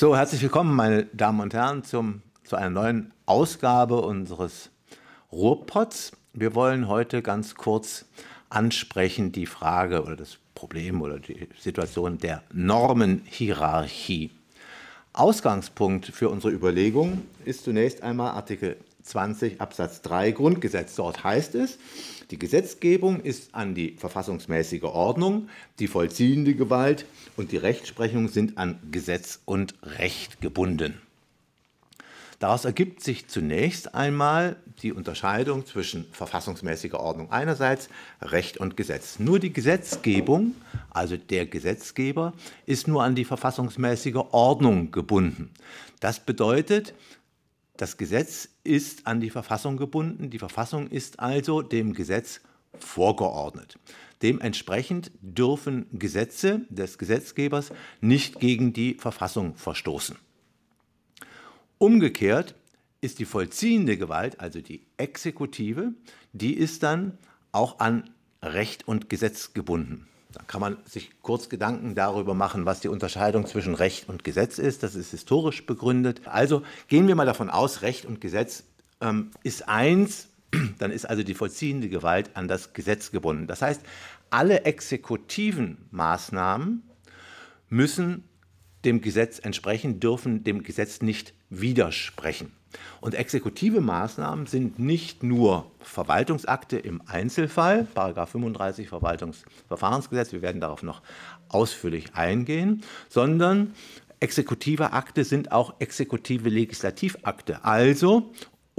So, herzlich willkommen, meine Damen und Herren, zum, zu einer neuen Ausgabe unseres Ruhrpots. Wir wollen heute ganz kurz ansprechen die Frage oder das Problem oder die Situation der Normenhierarchie. Ausgangspunkt für unsere Überlegung ist zunächst einmal Artikel 20 Absatz 3 Grundgesetz. Dort heißt es, die Gesetzgebung ist an die verfassungsmäßige Ordnung, die vollziehende Gewalt und die Rechtsprechung sind an Gesetz und Recht gebunden. Daraus ergibt sich zunächst einmal die Unterscheidung zwischen verfassungsmäßiger Ordnung einerseits, Recht und Gesetz. Nur die Gesetzgebung, also der Gesetzgeber, ist nur an die verfassungsmäßige Ordnung gebunden. Das bedeutet, das Gesetz ist an die Verfassung gebunden, die Verfassung ist also dem Gesetz vorgeordnet. Dementsprechend dürfen Gesetze des Gesetzgebers nicht gegen die Verfassung verstoßen. Umgekehrt ist die vollziehende Gewalt, also die Exekutive, die ist dann auch an Recht und Gesetz gebunden. Da kann man sich kurz Gedanken darüber machen, was die Unterscheidung zwischen Recht und Gesetz ist. Das ist historisch begründet. Also gehen wir mal davon aus, Recht und Gesetz ähm, ist eins, dann ist also die vollziehende Gewalt an das Gesetz gebunden. Das heißt, alle exekutiven Maßnahmen müssen dem Gesetz entsprechen, dürfen dem Gesetz nicht widersprechen. Und exekutive Maßnahmen sind nicht nur Verwaltungsakte im Einzelfall, Paragraph 35 Verwaltungsverfahrensgesetz, wir werden darauf noch ausführlich eingehen, sondern exekutive Akte sind auch exekutive Legislativakte, also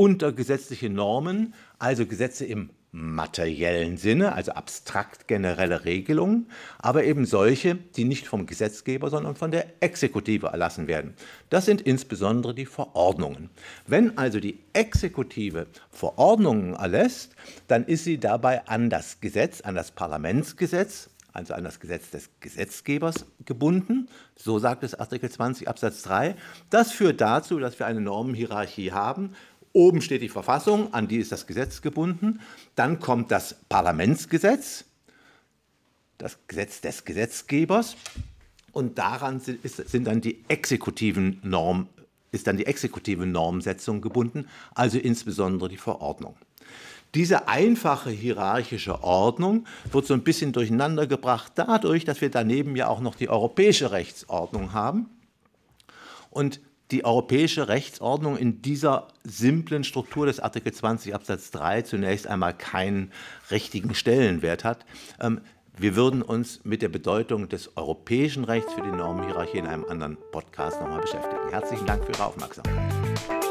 unter gesetzliche Normen, also Gesetze im materiellen Sinne, also abstrakt generelle Regelungen, aber eben solche, die nicht vom Gesetzgeber, sondern von der Exekutive erlassen werden. Das sind insbesondere die Verordnungen. Wenn also die Exekutive Verordnungen erlässt, dann ist sie dabei an das Gesetz, an das Parlamentsgesetz, also an das Gesetz des Gesetzgebers gebunden. So sagt es Artikel 20 Absatz 3. Das führt dazu, dass wir eine Normenhierarchie haben, Oben steht die Verfassung, an die ist das Gesetz gebunden. Dann kommt das Parlamentsgesetz, das Gesetz des Gesetzgebers. Und daran sind, dann die exekutiven Norm, ist dann die exekutive Normsetzung gebunden, also insbesondere die Verordnung. Diese einfache hierarchische Ordnung wird so ein bisschen durcheinander gebracht dadurch, dass wir daneben ja auch noch die europäische Rechtsordnung haben. Und die europäische Rechtsordnung in dieser simplen Struktur des Artikel 20 Absatz 3 zunächst einmal keinen richtigen Stellenwert hat. Ähm, wir würden uns mit der Bedeutung des europäischen Rechts für die Normenhierarchie in einem anderen Podcast nochmal beschäftigen. Herzlichen Dank für Ihre Aufmerksamkeit.